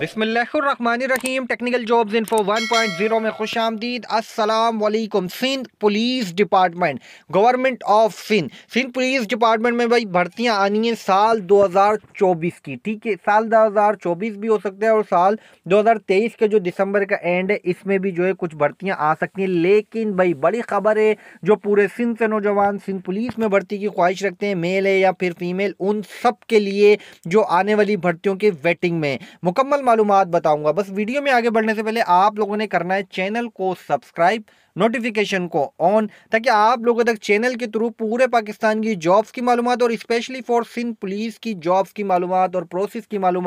बिसमीम technical jobs info 1.0 में खुश आमदीद असलकुम Sindh police department government of Sindh Sindh police department में भाई भर्तियां आनी हैं साल 2024 की ठीक है साल 2024 भी हो सकता है और साल 2023 के जो दिसंबर का एंड है इसमें भी जो है कुछ भर्तियां आ सकती हैं लेकिन भाई बड़ी खबर है जो पूरे सिंध से नौजवान सिंध पुलिस में भर्ती की ख्वाहिश रखते हैं मेल है या फिर फीमेल उन सब के लिए जो आने वाली भर्तियों के वेटिंग में मुकम्मल मालूम बताऊंगा बस वीडियो में आगे बढ़ने से पहले आप लोगों ने करना है चैनल को सब्सक्राइब नोटिफिकेशन को ऑन ताकि आप लोगों तक चैनल के थ्रू पूरे पाकिस्तान की जॉब्स की मालूम और स्पेशली फॉर सिंध पुलिस की जॉब्स की मालूम और प्रोसेस की मालूम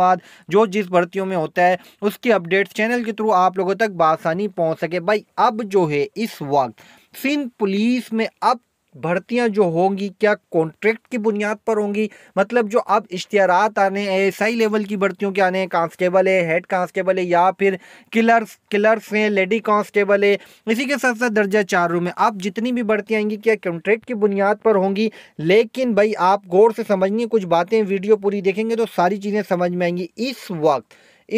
जो जिस भर्तियों में होता है उसकी अपडेट्स चैनल के थ्रू आप लोगों तक बासानी पहुँच सके भाई अब जो है इस वक्त सिंध पुलिस में अब भर्तियां जो होंगी क्या कॉन्ट्रैक्ट की बुनियाद पर होंगी मतलब जो अब इश्तारात आने हैं एस आई लेवल की भर्तियों के आने हैं कांस्टेबल है हेड कांस्टेबल है या फिर किलर्स किलर्स हैं लेडी कांस्टेबल है इसी के साथ साथ दर्जा चार रूम है आप जितनी भी भर्तियाँ आएंगी क्या कॉन्ट्रैक्ट की बुनियाद पर होंगी लेकिन भाई आप गौर से समझिए कुछ बातें वीडियो पूरी देखेंगे तो सारी चीज़ें समझ में आएंगी इस वक्त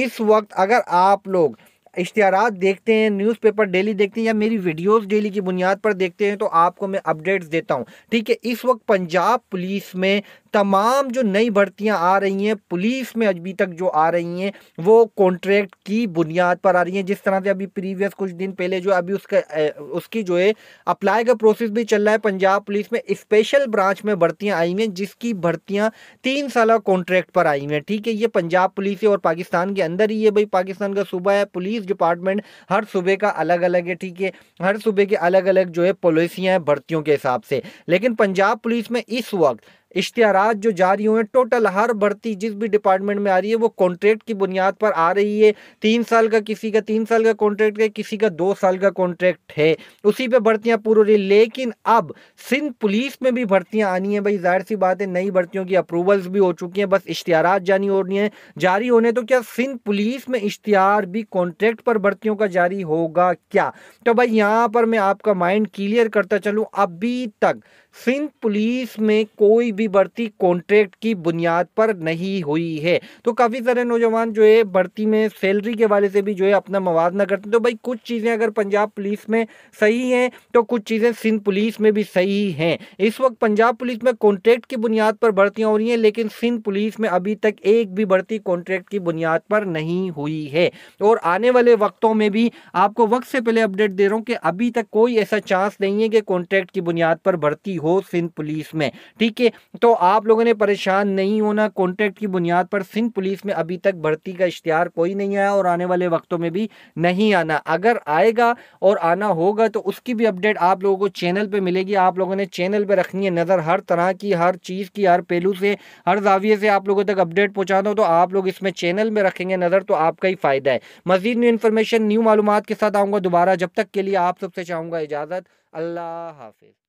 इस वक्त अगर आप लोग इश्तहार देखते हैं न्यूज़पेपर डेली देखते हैं या मेरी वीडियोस डेली की बुनियाद पर देखते हैं तो आपको मैं अपडेट्स देता हूं ठीक है इस वक्त पंजाब पुलिस में तमाम जो नई भर्तियां आ रही हैं पुलिस में अभी तक जो आ रही हैं वो कॉन्ट्रैक्ट की बुनियाद पर आ रही हैं जिस तरह से अभी प्रीवियस कुछ दिन पहले जो अभी उसका उसकी जो है अप्लाई का प्रोसेस भी चल रहा है पंजाब पुलिस में स्पेशल ब्रांच में भर्तियां आई हुई हैं जिसकी भर्तियां तीन साल कॉन्ट्रैक्ट पर आई हुई हैं ठीक है ये पंजाब पुलिस है और पाकिस्तान के अंदर ही है भाई पाकिस्तान का सूबा है पुलिस पुलिस डिपार्टमेंट हर सूबे का अलग अलग है ठीक है हर सूबे के अलग अलग जो है पॉलिसियां हैं भर्तियों के हिसाब से लेकिन पंजाब पुलिस में इस वक्त इश्तहार जो जारी हुए हैं टोटल हर भर्ती जिस भी डिपार्टमेंट में आ रही है वो कॉन्ट्रैक्ट की बुनियाद पर आ रही है तीन साल का किसी का तीन साल का कॉन्ट्रैक्ट है किसी का दो साल का कॉन्ट्रैक्ट है उसी पर भर्तियाँ पूरी हो रही लेकिन अब सिंध पुलिस में भी भर्तियाँ आनी है भाई जाहिर सी बात है नई भर्तियों की अप्रूवल्स भी हो चुकी हैं बस इश्तहार जानी हो रही है जारी होने तो क्या सिंध पुलिस में इश्तहार भी कॉन्ट्रैक्ट पर भर्तियों का जारी होगा क्या तो भाई यहाँ पर मैं आपका माइंड क्लियर करता चलूँ अभी तक सिंध पुलिस में कोई भी भी भर्ती कॉन्ट्रैक्ट की बुनियाद पर नहीं हुई है तो काफ़ी सारे नौजवान जो है भर्ती में सैलरी के वाले से भी जो है अपना मुवजना करते हैं तो भाई कुछ चीज़ें अगर पंजाब पुलिस में सही हैं तो कुछ चीज़ें सिंध पुलिस में भी सही हैं इस वक्त पंजाब पुलिस में कॉन्ट्रैक्ट की बुनियाद पर भर्तियाँ हो रही हैं लेकिन सिंध पुलिस में अभी तक एक भी भर्ती कॉन्ट्रैक्ट की बुनियाद पर नहीं हुई है और आने वाले वक्तों में भी आपको वक्त से पहले अपडेट दे रहा हूँ कि अभी तक कोई ऐसा चांस नहीं है कि कॉन्ट्रैक्ट की बुनियाद पर भर्ती हो सिंध पुलिस में ठीक है तो आप लोगों ने परेशान नहीं होना कॉन्ट्रैक्ट की बुनियाद पर सिंध पुलिस में अभी तक भर्ती का इश्तहार कोई नहीं आया और आने वाले वक्तों में भी नहीं आना अगर आएगा और आना होगा तो उसकी भी अपडेट आप लोगों को चैनल पर मिलेगी आप लोगों ने चैनल पर रखनी है नज़र हर तरह की हर चीज़ की हर पहलू से हर जाविये से आप लोगों तक अपडेट पहुँचाना दो तो आप लोग इसमें चैनल में रखेंगे नज़र तो आपका ही फ़ायदा है मजीद न्यू इन्फॉर्मेशन न्यू मालूम के साथ आऊँगा दोबारा जब तक के लिए आप सबसे चाहूँगा इजाज़त अल्लाह हाफिज़